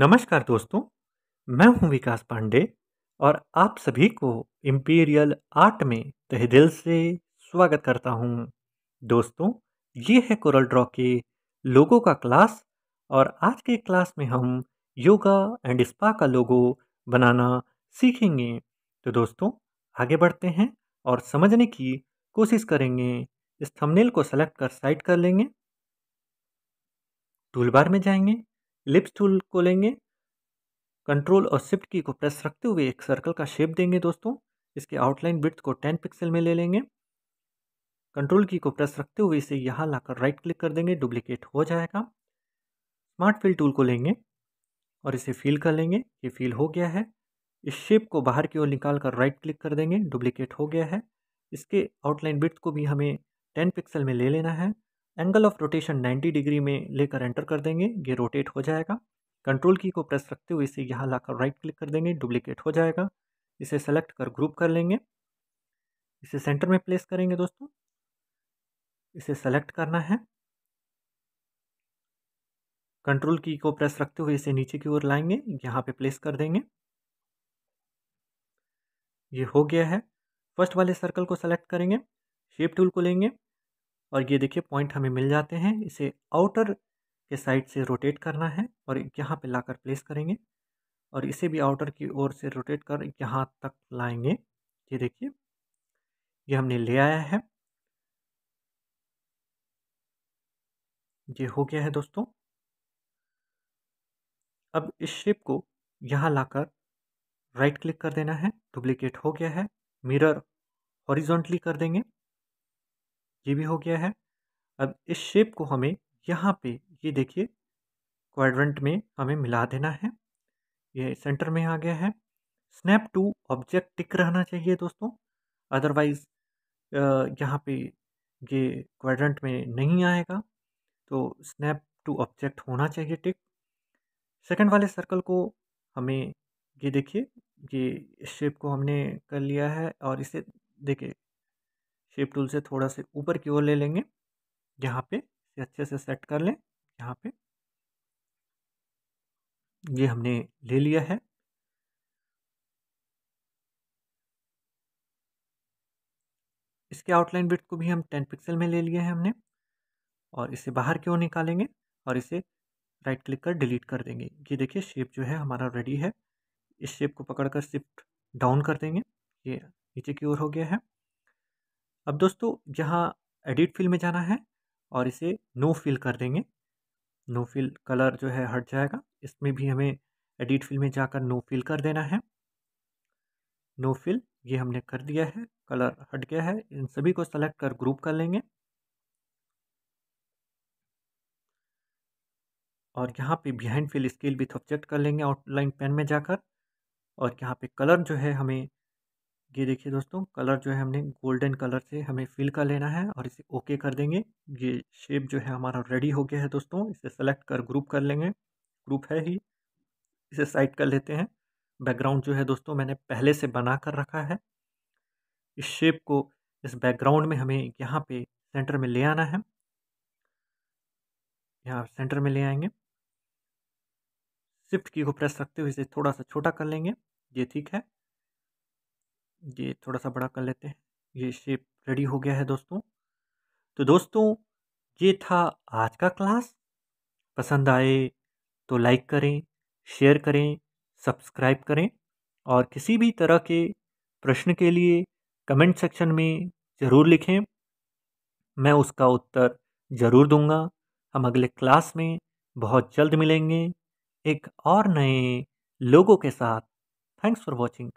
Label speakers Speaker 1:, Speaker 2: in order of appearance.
Speaker 1: नमस्कार दोस्तों मैं हूं विकास पांडे और आप सभी को इम्पीरियल आर्ट में तहे दिल से स्वागत करता हूं दोस्तों ये है कोरल ड्रॉ के लोगों का क्लास और आज के क्लास में हम योगा एंड स्पा का लोगो बनाना सीखेंगे तो दोस्तों आगे बढ़ते हैं और समझने की कोशिश करेंगे इस थंबनेल को सेलेक्ट कर साइड कर लेंगे टूल बार में जाएंगे लिप्स टूल को लेंगे कंट्रोल और शिफ्ट की को प्रेस रखते हुए एक सर्कल का शेप देंगे दोस्तों इसके आउटलाइन बिट्स को टेन पिक्सल में ले लेंगे कंट्रोल की को प्रेस रखते हुए इसे यहाँ लाकर राइट क्लिक कर देंगे डुप्लीकेट हो जाएगा स्मार्ट फिल टूल को लेंगे और इसे फील कर लेंगे ये फील हो गया है इस शेप को बाहर की ओर निकाल कर राइट क्लिक कर देंगे डुप्लीकेट हो गया है इसके आउटलाइन बिट्स को भी हमें टेन पिक्सल में ले लेना है एंगल ऑफ रोटेशन 90 डिग्री में लेकर एंटर कर देंगे ये रोटेट हो जाएगा कंट्रोल की को प्रेस रखते हुए इसे यहाँ लाकर राइट क्लिक कर देंगे डुप्लीकेट हो जाएगा इसे सेलेक्ट कर ग्रुप कर लेंगे इसे सेंटर में प्लेस करेंगे दोस्तों इसे सेलेक्ट करना है कंट्रोल की को प्रेस रखते हुए इसे नीचे की ओर लाएंगे यहाँ पे प्लेस कर देंगे ये हो गया है फर्स्ट वाले सर्कल को सेलेक्ट करेंगे शेप टूल को लेंगे और ये देखिए पॉइंट हमें मिल जाते हैं इसे आउटर के साइड से रोटेट करना है और यहाँ पे लाकर प्लेस करेंगे और इसे भी आउटर की ओर से रोटेट कर यहाँ तक लाएंगे ये देखिए ये हमने ले आया है ये हो गया है दोस्तों अब इस शेप को यहाँ लाकर राइट क्लिक कर देना है डुप्लीकेट हो गया है मिरर हॉरिजॉन्टली कर देंगे ये भी हो गया है अब इस शेप को हमें यहाँ पे ये देखिए क्वाड्रेंट में हमें मिला देना है ये सेंटर में आ गया है स्नैप टू ऑब्जेक्ट टिक रहना चाहिए दोस्तों अदरवाइज यहाँ पे ये क्वाड्रेंट में नहीं आएगा तो स्नैप टू ऑब्जेक्ट होना चाहिए टिक सेकंड वाले सर्कल को हमें ये देखिए ये शेप को हमने कर लिया है और इसे देखिए शेप टूल से थोड़ा से ऊपर की ओर ले लेंगे यहाँ पे अच्छे से सेट कर लें यहाँ पे ये हमने ले लिया है इसके आउटलाइन बिट को भी हम टेन पिक्सल में ले लिया है हमने और इसे बाहर की ओर निकालेंगे और इसे राइट क्लिक कर डिलीट कर देंगे ये देखिए शेप जो है हमारा रेडी है इस शेप को पकड़कर शिफ्ट डाउन कर देंगे ये नीचे की ओर हो गया है अब दोस्तों जहाँ एडिट फिल में जाना है और इसे नो फिल कर देंगे नो फिल कलर जो है हट जाएगा इसमें भी हमें एडिट फिल में जाकर नो फिल कर देना है नो फिल ये हमने कर दिया है कलर हट गया है इन सभी को सेलेक्ट कर ग्रुप कर लेंगे और यहाँ पे behind fill scale with object कर लेंगे आउटलाइन पेन में जाकर और यहाँ पे कलर जो है हमें ये देखिए दोस्तों कलर जो है हमने गोल्डन कलर से हमें फिल कर लेना है और इसे ओके कर देंगे ये शेप जो है हमारा रेडी हो गया है दोस्तों इसे सेलेक्ट कर ग्रुप कर लेंगे ग्रुप है ही इसे साइड कर लेते हैं बैकग्राउंड जो है दोस्तों मैंने पहले से बना कर रखा है इस शेप को इस बैकग्राउंड में हमें यहाँ पे सेंटर में ले आना है यहाँ सेंटर में ले आएंगे शिफ्ट की को प्रेस रखते हुए इसे थोड़ा सा छोटा कर लेंगे ये ठीक है ये थोड़ा सा बड़ा कर लेते हैं ये शेप रेडी हो गया है दोस्तों तो दोस्तों ये था आज का क्लास पसंद आए तो लाइक करें शेयर करें सब्सक्राइब करें और किसी भी तरह के प्रश्न के लिए कमेंट सेक्शन में ज़रूर लिखें मैं उसका उत्तर ज़रूर दूंगा हम अगले क्लास में बहुत जल्द मिलेंगे एक और नए लोगों के साथ थैंक्स फॉर वॉचिंग